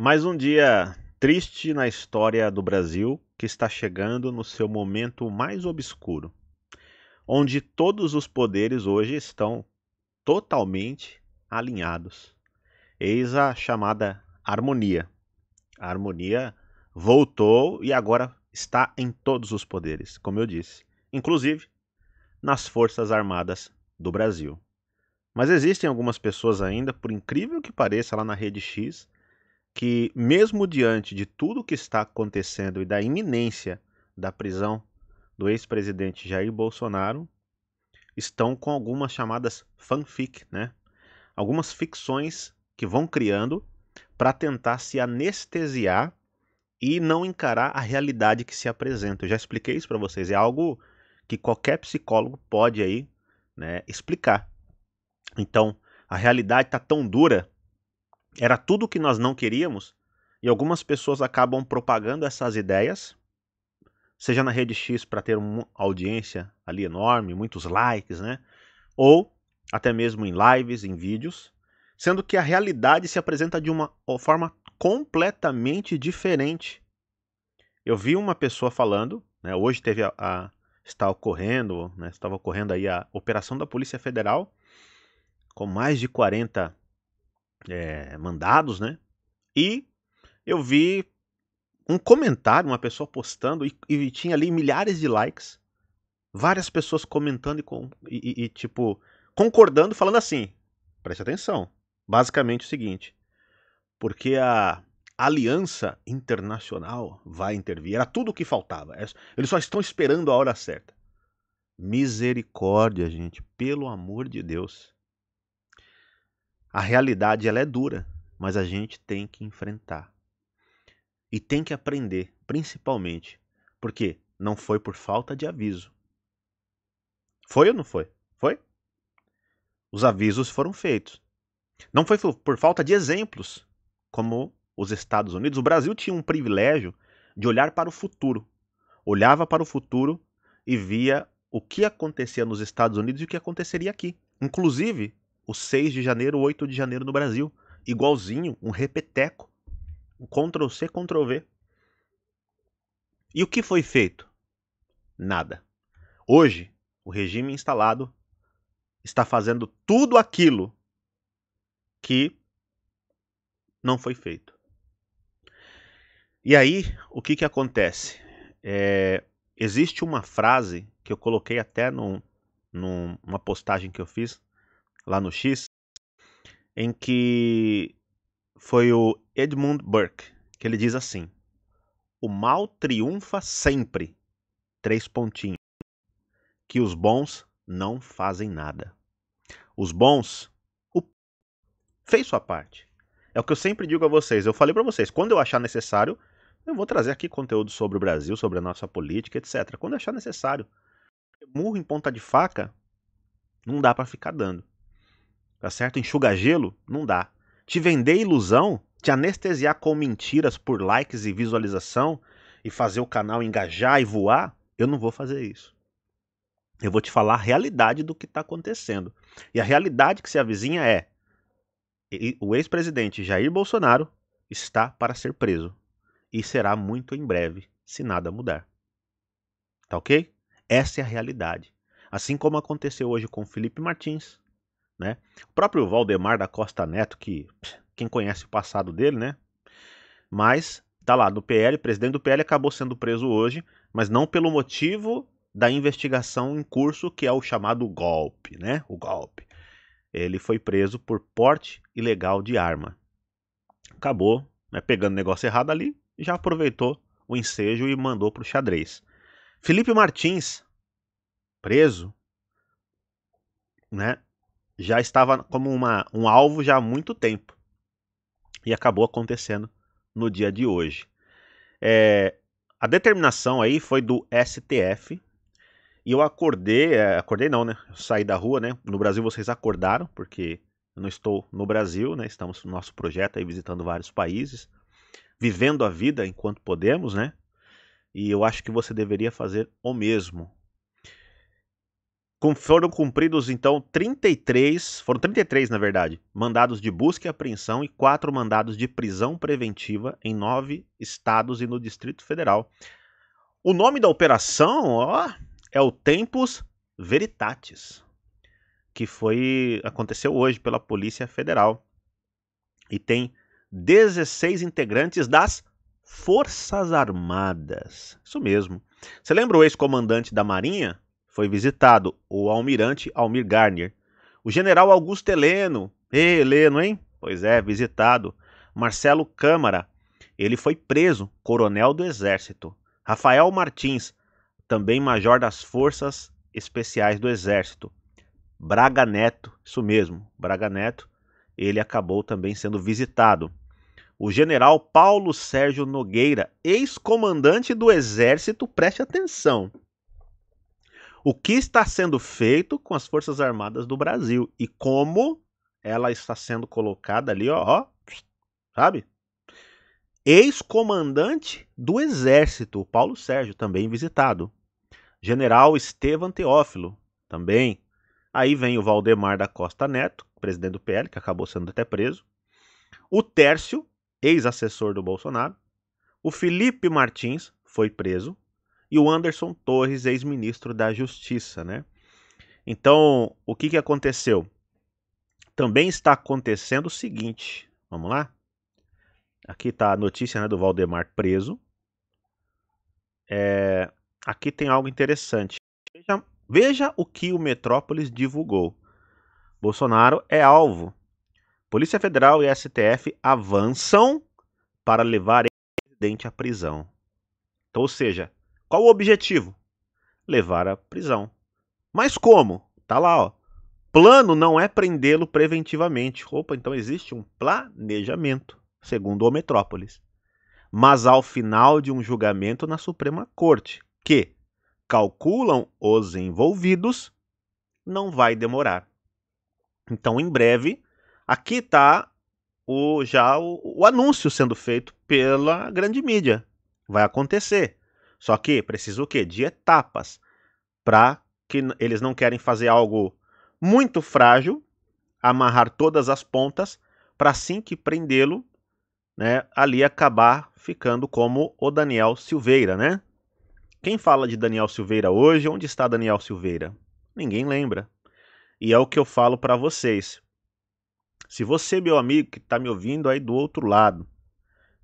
Mais um dia triste na história do Brasil que está chegando no seu momento mais obscuro, onde todos os poderes hoje estão totalmente alinhados. Eis a chamada harmonia. A harmonia voltou e agora está em todos os poderes, como eu disse, inclusive nas Forças Armadas do Brasil. Mas existem algumas pessoas ainda, por incrível que pareça, lá na Rede X que, mesmo diante de tudo o que está acontecendo e da iminência da prisão do ex-presidente Jair Bolsonaro, estão com algumas chamadas fanfic, né? Algumas ficções que vão criando para tentar se anestesiar e não encarar a realidade que se apresenta. Eu já expliquei isso para vocês, é algo que qualquer psicólogo pode aí, né, explicar. Então, a realidade está tão dura era tudo o que nós não queríamos, e algumas pessoas acabam propagando essas ideias, seja na rede X para ter uma audiência ali enorme, muitos likes, né? Ou até mesmo em lives, em vídeos, sendo que a realidade se apresenta de uma forma completamente diferente. Eu vi uma pessoa falando, né, hoje teve a, a está ocorrendo, né, estava ocorrendo aí a operação da Polícia Federal com mais de 40 é, mandados, né? E eu vi um comentário, uma pessoa postando, e, e tinha ali milhares de likes, várias pessoas comentando e, com, e, e tipo, concordando, falando assim: preste atenção. Basicamente o seguinte: porque a aliança internacional vai intervir, era tudo o que faltava, é eles só estão esperando a hora certa. Misericórdia, gente, pelo amor de Deus. A realidade ela é dura, mas a gente tem que enfrentar. E tem que aprender, principalmente, porque não foi por falta de aviso. Foi ou não foi? Foi? Os avisos foram feitos. Não foi por falta de exemplos, como os Estados Unidos. O Brasil tinha um privilégio de olhar para o futuro. Olhava para o futuro e via o que acontecia nos Estados Unidos e o que aconteceria aqui. Inclusive, o 6 de janeiro, 8 de janeiro no Brasil. Igualzinho, um repeteco. Um Ctrl C, Ctrl V. E o que foi feito? Nada. Hoje, o regime instalado está fazendo tudo aquilo que não foi feito. E aí, o que, que acontece? É, existe uma frase que eu coloquei até num, numa postagem que eu fiz lá no X, em que foi o Edmund Burke, que ele diz assim: O mal triunfa sempre, três pontinhos, que os bons não fazem nada. Os bons o fez sua parte. É o que eu sempre digo a vocês. Eu falei para vocês, quando eu achar necessário, eu vou trazer aqui conteúdo sobre o Brasil, sobre a nossa política, etc. Quando eu achar necessário. Murro em ponta de faca não dá para ficar dando tá certo? Enxugar gelo? Não dá. Te vender ilusão, te anestesiar com mentiras por likes e visualização e fazer o canal engajar e voar, eu não vou fazer isso. Eu vou te falar a realidade do que está acontecendo. E a realidade que se avizinha é: o ex-presidente Jair Bolsonaro está para ser preso. E será muito em breve, se nada mudar. Tá ok? Essa é a realidade. Assim como aconteceu hoje com Felipe Martins, né? O próprio Valdemar da Costa Neto, que quem conhece o passado dele, né? Mas tá lá no PL, presidente do PL acabou sendo preso hoje, mas não pelo motivo da investigação em curso, que é o chamado golpe, né? O golpe. Ele foi preso por porte ilegal de arma. Acabou, né, pegando negócio errado ali, já aproveitou o ensejo e mandou pro xadrez. Felipe Martins, preso, né? já estava como uma, um alvo já há muito tempo e acabou acontecendo no dia de hoje. É, a determinação aí foi do STF e eu acordei, é, acordei não, né? Eu saí da rua, né? No Brasil vocês acordaram porque eu não estou no Brasil, né? Estamos no nosso projeto aí visitando vários países, vivendo a vida enquanto podemos, né? E eu acho que você deveria fazer o mesmo foram cumpridos então 33, foram 33 na verdade, mandados de busca e apreensão e quatro mandados de prisão preventiva em nove estados e no Distrito Federal. O nome da operação, ó, é o Tempus Veritatis, que foi aconteceu hoje pela Polícia Federal e tem 16 integrantes das Forças Armadas. Isso mesmo. Você lembra o ex-comandante da Marinha, foi visitado o almirante Almir Garnier. O general Augusto Heleno, e Heleno, hein? Pois é, visitado. Marcelo Câmara, ele foi preso, coronel do Exército. Rafael Martins, também major das Forças Especiais do Exército. Braga Neto, isso mesmo, Braga Neto, ele acabou também sendo visitado. O general Paulo Sérgio Nogueira, ex-comandante do Exército, preste atenção, o que está sendo feito com as Forças Armadas do Brasil e como ela está sendo colocada ali, ó, ó sabe? Ex-comandante do Exército, Paulo Sérgio, também visitado. General Estevam Teófilo, também. Aí vem o Valdemar da Costa Neto, presidente do PL, que acabou sendo até preso. O Tércio, ex-assessor do Bolsonaro. O Felipe Martins foi preso e o Anderson Torres, ex-ministro da Justiça, né? Então, o que, que aconteceu? Também está acontecendo o seguinte, vamos lá? Aqui está a notícia né, do Valdemar preso. É, aqui tem algo interessante. Veja, veja o que o Metrópolis divulgou. Bolsonaro é alvo. Polícia Federal e STF avançam para levar o presidente à prisão. Então, ou seja, qual o objetivo? Levar à prisão. Mas como? Tá lá, ó. Plano não é prendê-lo preventivamente. Opa, então existe um planejamento, segundo o Metrópolis. Mas ao final de um julgamento na Suprema Corte, que calculam os envolvidos, não vai demorar. Então, em breve, aqui está o, já o, o anúncio sendo feito pela grande mídia. Vai acontecer. Só que precisa o quê? De etapas para que eles não querem fazer algo muito frágil, amarrar todas as pontas para assim que prendê-lo, né, ali acabar ficando como o Daniel Silveira, né? Quem fala de Daniel Silveira hoje? Onde está Daniel Silveira? Ninguém lembra. E é o que eu falo para vocês. Se você, meu amigo, que está me ouvindo aí do outro lado,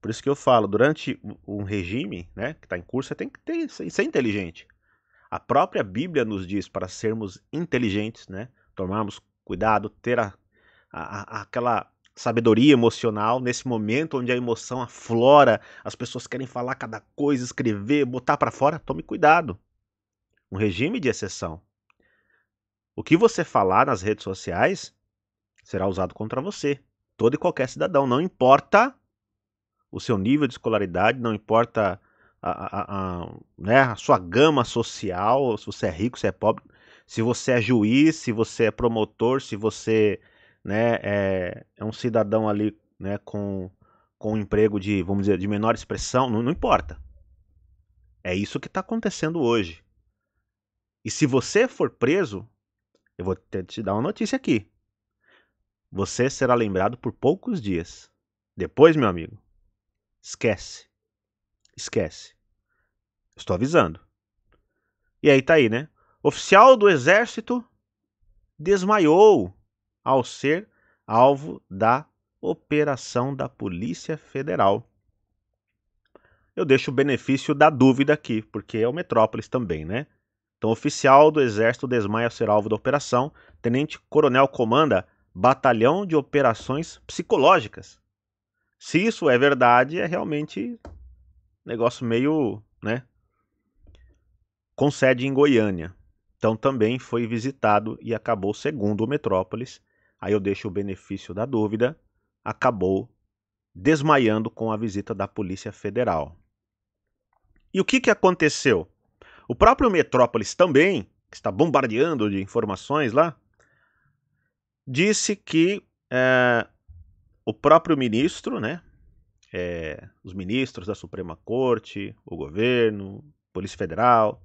por isso que eu falo, durante um regime né, que está em curso, você tem que ter, ser inteligente. A própria Bíblia nos diz para sermos inteligentes, né, tomarmos cuidado, ter a, a, a, aquela sabedoria emocional nesse momento onde a emoção aflora, as pessoas querem falar cada coisa, escrever, botar para fora, tome cuidado. Um regime de exceção. O que você falar nas redes sociais será usado contra você, todo e qualquer cidadão, não importa o seu nível de escolaridade, não importa a, a, a, né, a sua gama social, se você é rico, se é pobre, se você é juiz, se você é promotor, se você né, é, é um cidadão ali né, com, com um emprego de, vamos dizer, de menor expressão, não, não importa. É isso que está acontecendo hoje. E se você for preso, eu vou te dar uma notícia aqui. Você será lembrado por poucos dias. Depois, meu amigo, Esquece. Esquece. Estou avisando. E aí tá aí, né? Oficial do exército desmaiou ao ser alvo da operação da Polícia Federal. Eu deixo o benefício da dúvida aqui, porque é o Metrópolis também, né? Então, oficial do Exército desmaia ao ser alvo da operação. Tenente Coronel comanda Batalhão de Operações Psicológicas se isso é verdade, é realmente negócio meio, né? Com sede em Goiânia. Então também foi visitado e acabou segundo o Metrópolis. Aí eu deixo o benefício da dúvida, acabou desmaiando com a visita da Polícia Federal. E o que, que aconteceu? O próprio Metrópolis também, que está bombardeando de informações lá, disse que é, o próprio ministro, né? É, os ministros da Suprema Corte, o governo, Polícia Federal,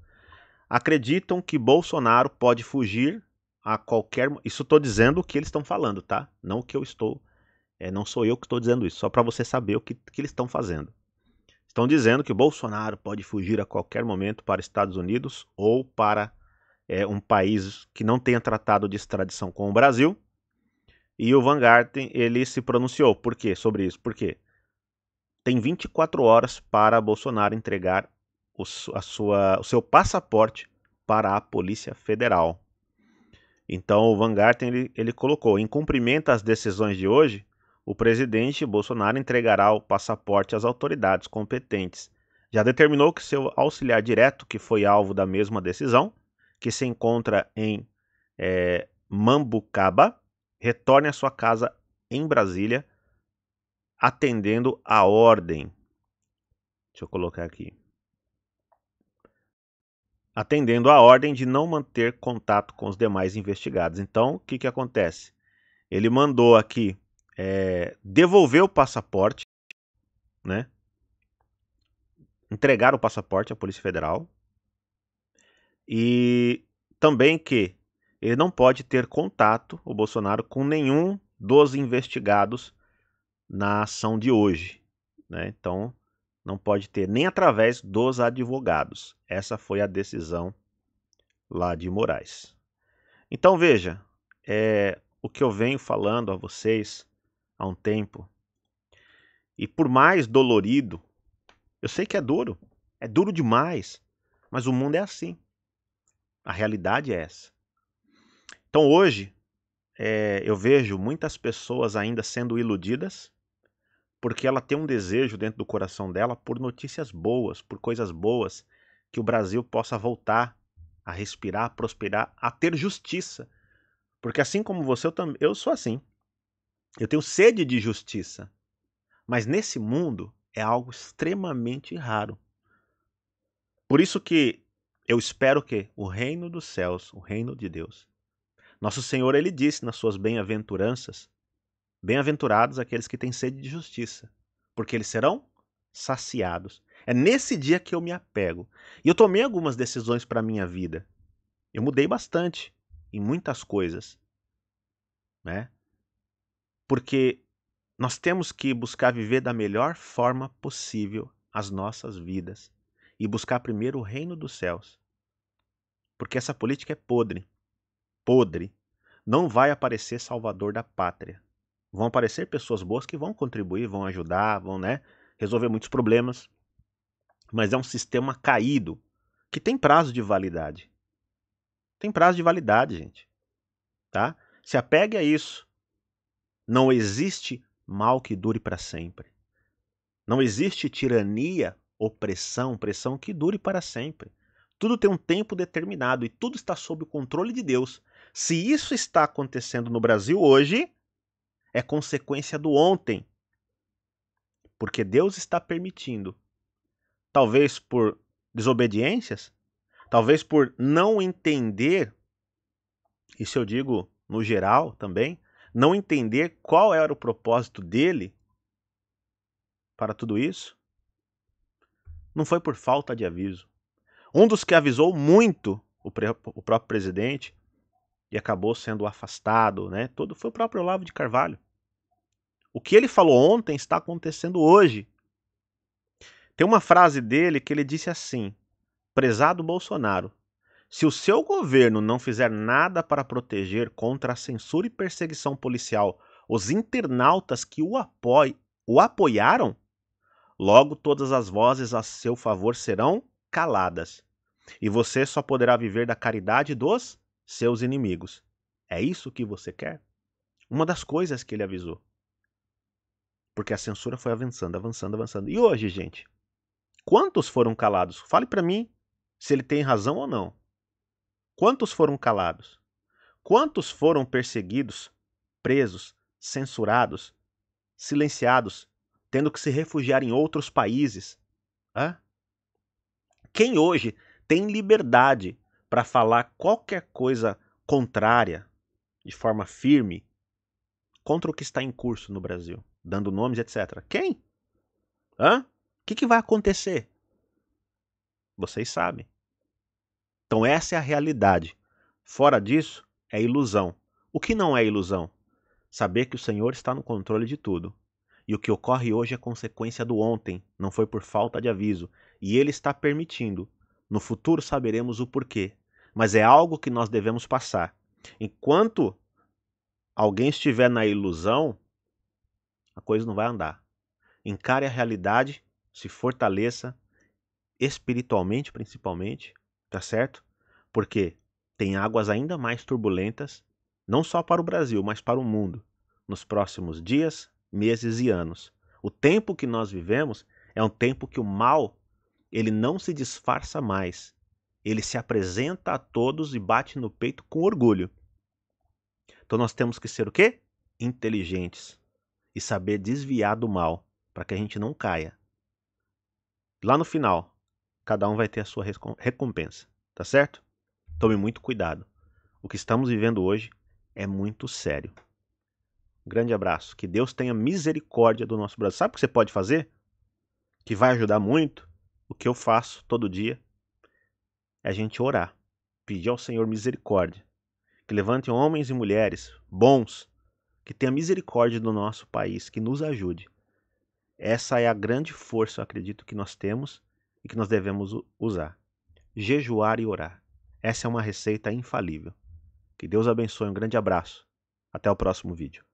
acreditam que Bolsonaro pode fugir a qualquer. Isso estou dizendo o que eles estão falando, tá? Não que eu estou. É, não sou eu que estou dizendo isso, só para você saber o que, que eles estão fazendo. Estão dizendo que Bolsonaro pode fugir a qualquer momento para Estados Unidos ou para é, um país que não tenha tratado de extradição com o Brasil e o Van Garten, ele se pronunciou. Por quê? Sobre isso. Por quê? Tem 24 horas para Bolsonaro entregar o, a sua, o seu passaporte para a Polícia Federal. Então, o Van Garten, ele, ele colocou, em cumprimento às decisões de hoje, o presidente Bolsonaro entregará o passaporte às autoridades competentes. Já determinou que seu auxiliar direto, que foi alvo da mesma decisão, que se encontra em é, Mambucaba, retorne à sua casa em Brasília, atendendo a ordem. Deixa eu colocar aqui. Atendendo a ordem de não manter contato com os demais investigados. Então, o que, que acontece? Ele mandou aqui é, devolver o passaporte, né? Entregar o passaporte à Polícia Federal. E também que ele não pode ter contato, o Bolsonaro, com nenhum dos investigados na ação de hoje. Né? Então, não pode ter nem através dos advogados. Essa foi a decisão lá de Moraes. Então, veja, é, o que eu venho falando a vocês há um tempo, e por mais dolorido, eu sei que é duro, é duro demais, mas o mundo é assim. A realidade é essa. Então hoje é, eu vejo muitas pessoas ainda sendo iludidas porque ela tem um desejo dentro do coração dela por notícias boas, por coisas boas, que o Brasil possa voltar a respirar, a prosperar, a ter justiça. Porque assim como você, eu, também, eu sou assim. Eu tenho sede de justiça. Mas nesse mundo é algo extremamente raro. Por isso que eu espero que o reino dos céus, o reino de Deus, nosso Senhor ele disse nas suas bem-aventuranças: Bem-aventurados aqueles que têm sede de justiça, porque eles serão saciados. É nesse dia que eu me apego. E eu tomei algumas decisões para minha vida. Eu mudei bastante em muitas coisas, né? Porque nós temos que buscar viver da melhor forma possível as nossas vidas e buscar primeiro o reino dos céus. Porque essa política é podre podre, não vai aparecer salvador da pátria. Vão aparecer pessoas boas que vão contribuir, vão ajudar, vão né, resolver muitos problemas. Mas é um sistema caído que tem prazo de validade. Tem prazo de validade, gente. Tá? Se apegue a isso. Não existe mal que dure para sempre. Não existe tirania, opressão, pressão que dure para sempre. Tudo tem um tempo determinado e tudo está sob o controle de Deus se isso está acontecendo no Brasil hoje, é consequência do ontem. Porque Deus está permitindo. Talvez por desobediências, talvez por não entender, isso eu digo no geral também, não entender qual era o propósito dele para tudo isso, não foi por falta de aviso. Um dos que avisou muito o, o próprio presidente e acabou sendo afastado, né? Todo foi o próprio Olavo de Carvalho. O que ele falou ontem está acontecendo hoje. Tem uma frase dele que ele disse assim: Prezado Bolsonaro, se o seu governo não fizer nada para proteger contra a censura e perseguição policial os internautas que o, apoie, o apoiaram, logo todas as vozes a seu favor serão caladas. E você só poderá viver da caridade dos seus inimigos. É isso que você quer? Uma das coisas que ele avisou. Porque a censura foi avançando, avançando, avançando. E hoje, gente? Quantos foram calados? Fale para mim se ele tem razão ou não. Quantos foram calados? Quantos foram perseguidos, presos, censurados, silenciados, tendo que se refugiar em outros países? Hã? Quem hoje tem liberdade para falar qualquer coisa contrária, de forma firme, contra o que está em curso no Brasil, dando nomes, etc. Quem? Hã? O que, que vai acontecer? Vocês sabem. Então, essa é a realidade. Fora disso, é ilusão. O que não é ilusão? Saber que o Senhor está no controle de tudo. E o que ocorre hoje é consequência do ontem, não foi por falta de aviso. E Ele está permitindo no futuro saberemos o porquê, mas é algo que nós devemos passar. Enquanto alguém estiver na ilusão, a coisa não vai andar. Encare a realidade, se fortaleça espiritualmente, principalmente, tá certo? Porque tem águas ainda mais turbulentas, não só para o Brasil, mas para o mundo, nos próximos dias, meses e anos. O tempo que nós vivemos é um tempo que o mal ele não se disfarça mais. Ele se apresenta a todos e bate no peito com orgulho. Então nós temos que ser o quê? Inteligentes e saber desviar do mal para que a gente não caia. Lá no final, cada um vai ter a sua recompensa, tá certo? Tome muito cuidado. O que estamos vivendo hoje é muito sério. grande abraço. Que Deus tenha misericórdia do nosso Brasil. Sabe o que você pode fazer? Que vai ajudar muito? o que eu faço todo dia é a gente orar, pedir ao Senhor misericórdia, que levante homens e mulheres bons, que tenha misericórdia do nosso país, que nos ajude. Essa é a grande força, eu acredito, que nós temos e que nós devemos usar. Jejuar e orar. Essa é uma receita infalível. Que Deus abençoe, um grande abraço. Até o próximo vídeo.